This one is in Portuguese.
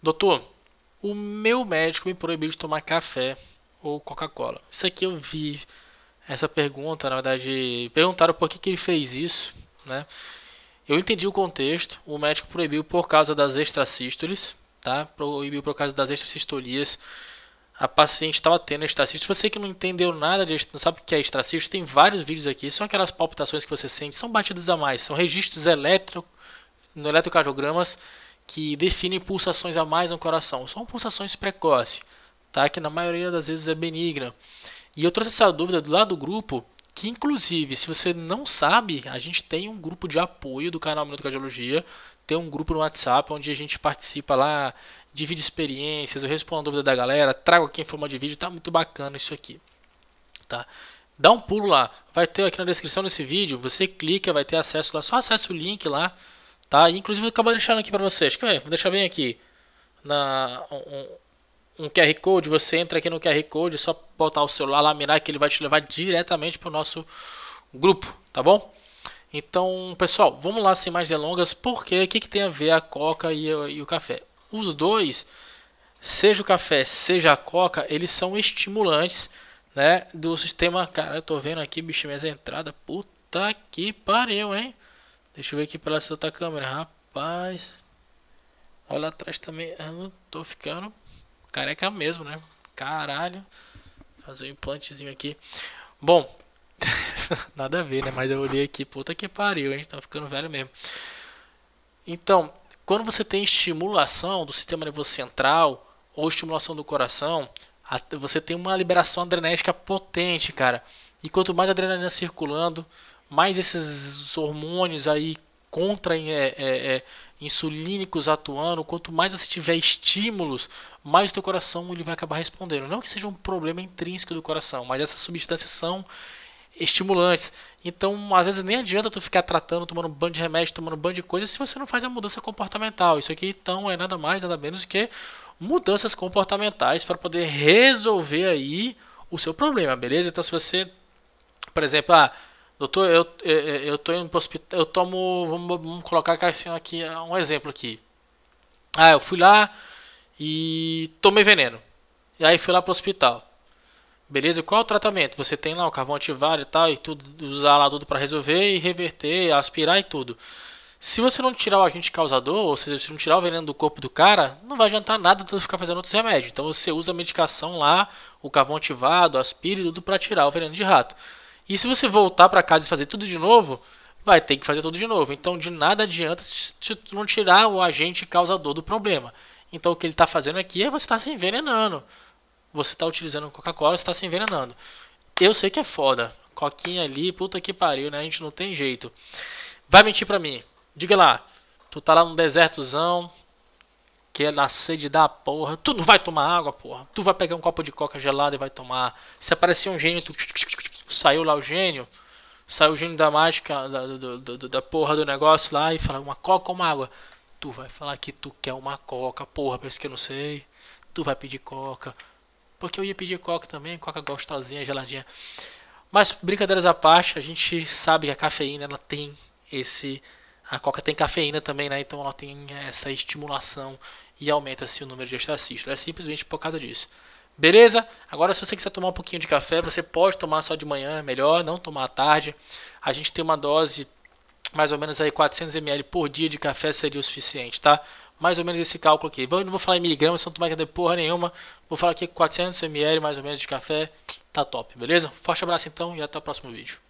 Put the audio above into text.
Doutor, o meu médico me proibiu de tomar café ou Coca-Cola. Isso aqui eu vi essa pergunta, na verdade, perguntaram por que, que ele fez isso, né? Eu entendi o contexto. O médico proibiu por causa das extracístoles, tá? Proibiu por causa das extrasistolias. A paciente estava tendo extracístole. Você que não entendeu nada disso, não sabe o que é extracístole, tem vários vídeos aqui. São aquelas palpitações que você sente, são batidas a mais, são registros eletro no eletrocardiogramas que definem pulsações a mais no coração. São pulsações precoces, tá? que na maioria das vezes é benigna. E eu trouxe essa dúvida do lado do grupo, que inclusive, se você não sabe, a gente tem um grupo de apoio do canal Minuto Cardiologia, tem um grupo no WhatsApp onde a gente participa lá, divide experiências, eu respondo a dúvida da galera, trago aqui em forma de vídeo, tá muito bacana isso aqui. Tá? Dá um pulo lá, vai ter aqui na descrição desse vídeo, você clica, vai ter acesso lá, só acessa o link lá, Tá? Inclusive eu acabo deixando aqui para vocês. Ver, vou deixar bem aqui. Na, um, um, QR Code, você entra aqui no QR Code, é só botar o celular lá, mirar que ele vai te levar diretamente para o nosso grupo, tá bom? Então, pessoal, vamos lá sem mais delongas, porque o que, que tem a ver a coca e, e o café? Os dois, seja o café, seja a coca, eles são estimulantes né, do sistema. Cara, eu tô vendo aqui, bicho, minhas entradas, puta que pariu, hein? Deixa eu ver aqui pela outra câmera, rapaz. Olha atrás também. Eu não tô ficando careca mesmo, né? Caralho. Fazer um implantezinho aqui. Bom, nada a ver, né? Mas eu olhei aqui, puta que pariu, hein? Tá ficando velho mesmo. Então, quando você tem estimulação do sistema nervoso central ou estimulação do coração, você tem uma liberação adrenética potente, cara. E quanto mais adrenalina circulando, mais esses hormônios aí contra é, é, é, insulínicos atuando, quanto mais você tiver estímulos, mais o teu coração ele vai acabar respondendo. Não que seja um problema intrínseco do coração, mas essas substâncias são estimulantes. Então, às vezes nem adianta tu ficar tratando, tomando um banho de remédio, tomando um banho de coisa, se você não faz a mudança comportamental. Isso aqui então é nada mais, nada menos que mudanças comportamentais para poder resolver aí o seu problema, beleza? Então, se você, por exemplo, ah, Doutor, eu, eu, é, é, eu tô indo pro hospital. Eu tomo. Vamos, vamos colocar assim, aqui é um exemplo aqui. Ah, eu fui lá e tomei veneno. E aí fui lá pro hospital. Beleza, qual é o tratamento? Você tem lá o carvão ativado e tal, e tudo, usar lá tudo para resolver e reverter, aspirar e tudo. Se você não tirar o agente causador, ou seja, se não tirar o veneno do corpo do cara, não vai adiantar nada tu ficar fazendo outros remédios. Então você usa a medicação lá, o carvão ativado, aspira e tudo para tirar o veneno de rato. E se você voltar para casa e fazer tudo de novo, vai ter que fazer tudo de novo. Então de nada adianta se tu não tirar o agente causador do problema. Então o que ele está fazendo aqui é você está se envenenando. Você está utilizando Coca-Cola, você está se envenenando. Eu sei que é foda. Coquinha ali, puta que pariu, né? A gente não tem jeito. Vai mentir pra mim. Diga lá. Tu tá lá no desertozão. Que é na sede da porra. Tu não vai tomar água, porra. Tu vai pegar um copo de coca gelada e vai tomar. Se aparecer um gênio, tu saiu lá o gênio, saiu o gênio da mágica, da, do, do, da porra do negócio lá e fala uma coca ou uma água. Tu vai falar que tu quer uma coca, porra, isso que eu não sei. Tu vai pedir coca. Porque eu ia pedir coca também, coca gostosinha, geladinha. Mas brincadeiras à parte, a gente sabe que a cafeína ela tem esse a coca tem cafeína também, né? Então ela tem essa estimulação e aumenta-se o número de extracistos. É simplesmente por causa disso. Beleza? Agora, se você quiser tomar um pouquinho de café, você pode tomar só de manhã, é melhor não tomar à tarde. A gente tem uma dose mais ou menos aí 400 ml por dia de café seria o suficiente, tá? Mais ou menos esse cálculo aqui. Eu não vou falar em miligramas, não tomar café porra nenhuma. Vou falar aqui 400 ml mais ou menos de café, tá top, beleza? Forte abraço então e até o próximo vídeo.